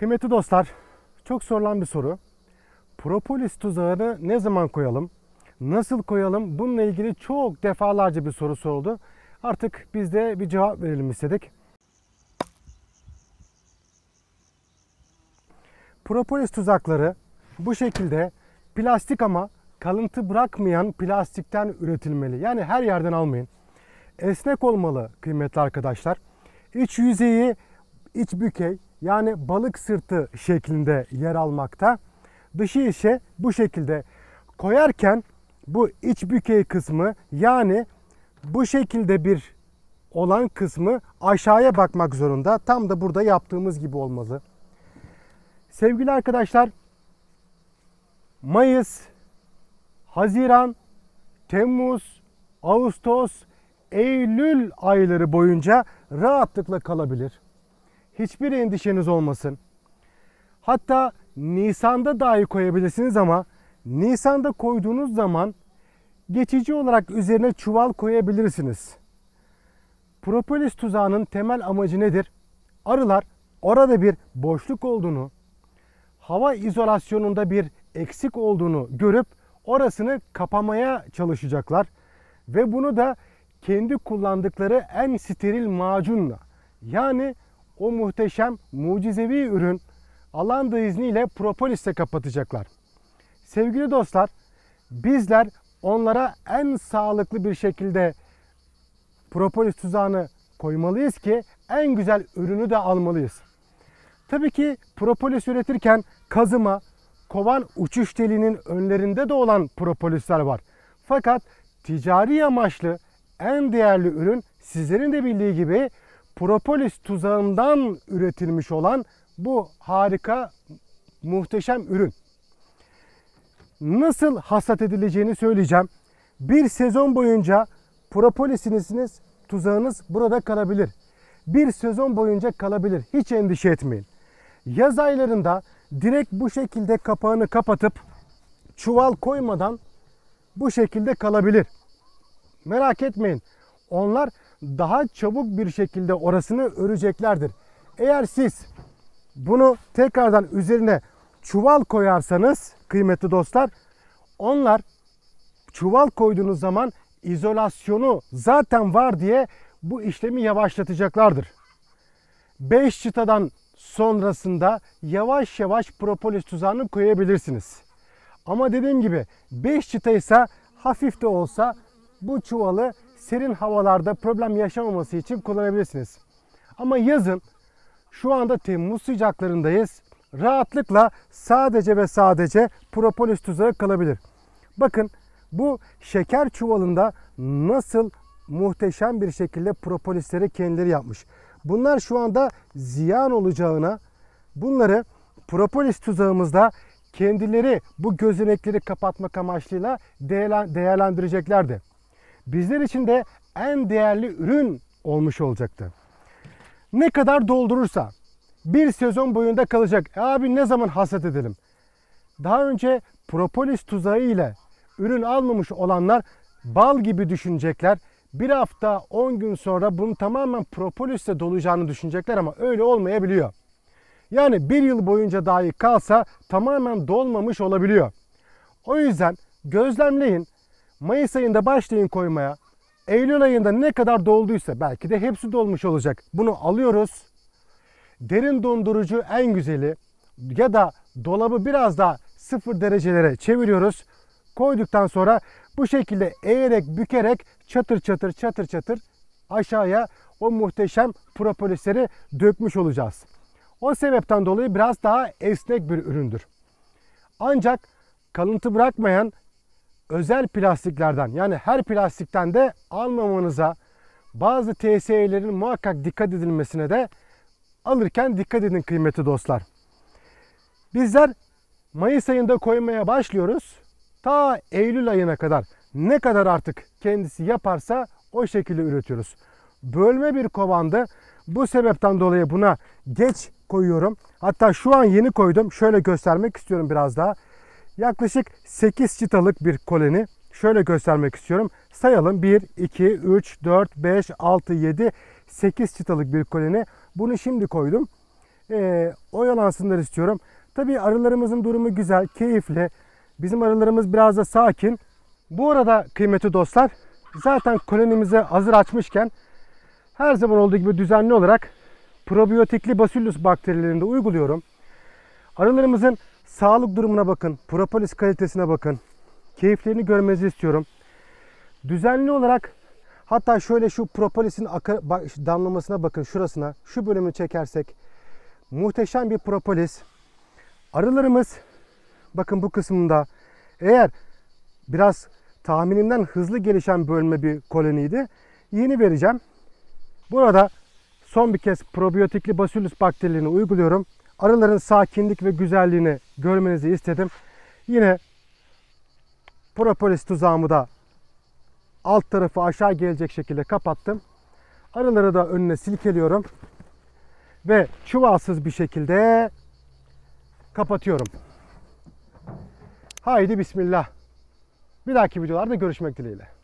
Kıymetli dostlar, çok sorulan bir soru. Propolis tuzağını ne zaman koyalım? Nasıl koyalım? Bununla ilgili çok defalarca bir soru soruldu. Artık biz de bir cevap verelim istedik. Propolis tuzakları bu şekilde plastik ama kalıntı bırakmayan plastikten üretilmeli. Yani her yerden almayın. Esnek olmalı kıymetli arkadaşlar. İç yüzeyi iç bükey, yani balık sırtı şeklinde yer almakta. Dışı ise bu şekilde koyarken bu iç bükey kısmı yani bu şekilde bir olan kısmı aşağıya bakmak zorunda. Tam da burada yaptığımız gibi olmalı. Sevgili arkadaşlar Mayıs, Haziran, Temmuz, Ağustos, Eylül ayları boyunca rahatlıkla kalabilir hiçbir endişeniz olmasın. Hatta Nisan'da dahi koyabilirsiniz ama Nisan'da koyduğunuz zaman geçici olarak üzerine çuval koyabilirsiniz. Propolis tuzağının temel amacı nedir? Arılar orada bir boşluk olduğunu, hava izolasyonunda bir eksik olduğunu görüp orasını kapamaya çalışacaklar ve bunu da kendi kullandıkları en steril macunla yani o muhteşem mucizevi ürün Allah'ın da izniyle Propolis'te kapatacaklar. Sevgili dostlar, bizler onlara en sağlıklı bir şekilde propolis tuzağını koymalıyız ki en güzel ürünü de almalıyız. Tabii ki propolis üretirken kazıma, kovan uçuş deliğinin önlerinde de olan propolisler var. Fakat ticari amaçlı en değerli ürün sizlerin de bildiği gibi propolis tuzağından üretilmiş olan bu harika muhteşem ürün. Nasıl hasat edileceğini söyleyeceğim. Bir sezon boyunca propolisiniz tuzağınız burada kalabilir. Bir sezon boyunca kalabilir. Hiç endişe etmeyin. Yaz aylarında direkt bu şekilde kapağını kapatıp çuval koymadan bu şekilde kalabilir. Merak etmeyin. Onlar daha çabuk bir şekilde orasını öreceklerdir. Eğer siz bunu tekrardan üzerine çuval koyarsanız kıymetli dostlar onlar çuval koyduğunuz zaman izolasyonu zaten var diye bu işlemi yavaşlatacaklardır. 5 çıtadan sonrasında yavaş yavaş propolis tuzağını koyabilirsiniz. Ama dediğim gibi 5 çıta ise hafif de olsa bu çuvalı serin havalarda problem yaşamaması için kullanabilirsiniz. Ama yazın şu anda Temmuz sıcaklarındayız. Rahatlıkla sadece ve sadece propolis tuzağı kalabilir. Bakın bu şeker çuvalında nasıl muhteşem bir şekilde propolisleri kendileri yapmış. Bunlar şu anda ziyan olacağına bunları propolis tuzağımızda kendileri bu gözenekleri kapatmak amaçlıyla değerlendireceklerdi bizler için de en değerli ürün olmuş olacaktı. Ne kadar doldurursa bir sezon boyunda kalacak. E abi ne zaman hasat edelim? Daha önce propolis tuzağı ile ürün almamış olanlar bal gibi düşünecekler. Bir hafta 10 gün sonra bunu tamamen propolisle dolacağını düşünecekler ama öyle olmayabiliyor. Yani bir yıl boyunca dahi kalsa tamamen dolmamış olabiliyor. O yüzden gözlemleyin Mayıs ayında başlayın koymaya. Eylül ayında ne kadar dolduysa belki de hepsi dolmuş olacak. Bunu alıyoruz. Derin dondurucu en güzeli ya da dolabı biraz daha sıfır derecelere çeviriyoruz. Koyduktan sonra bu şekilde eğerek bükerek çatır çatır çatır çatır aşağıya o muhteşem propolisleri dökmüş olacağız. O sebepten dolayı biraz daha esnek bir üründür. Ancak kalıntı bırakmayan özel plastiklerden yani her plastikten de almamanıza bazı TSE'lerin muhakkak dikkat edilmesine de alırken dikkat edin kıymeti dostlar. Bizler Mayıs ayında koymaya başlıyoruz. Ta Eylül ayına kadar ne kadar artık kendisi yaparsa o şekilde üretiyoruz. Bölme bir kovandı. Bu sebepten dolayı buna geç koyuyorum. Hatta şu an yeni koydum. Şöyle göstermek istiyorum biraz daha. Yaklaşık 8 çıtalık bir koloni. Şöyle göstermek istiyorum. Sayalım 1, 2, 3, 4, 5, 6, 7, 8 çıtalık bir koloni. Bunu şimdi koydum. Ee, oyalansınlar istiyorum. Tabii arılarımızın durumu güzel, keyifli. Bizim arılarımız biraz da sakin. Bu arada kıymetli dostlar zaten kolonimizi hazır açmışken her zaman olduğu gibi düzenli olarak probiyotikli basillus bakterilerini de uyguluyorum. Arılarımızın Sağlık durumuna bakın. Propolis kalitesine bakın. Keyiflerini görmenizi istiyorum. Düzenli olarak hatta şöyle şu propolisin damlamasına bakın şurasına. Şu bölümü çekersek muhteşem bir propolis. Arılarımız bakın bu kısmında eğer biraz tahminimden hızlı gelişen bölme bir koloniydi. Yeni vereceğim. Burada son bir kez probiyotikli basilus bakterilerini uyguluyorum. Arıların sakinlik ve güzelliğini görmenizi istedim. Yine propolis tuzağımı da alt tarafı aşağı gelecek şekilde kapattım. Arıları da önüne silkeliyorum. Ve çuvalsız bir şekilde kapatıyorum. Haydi bismillah. Bir dahaki videolarda görüşmek dileğiyle.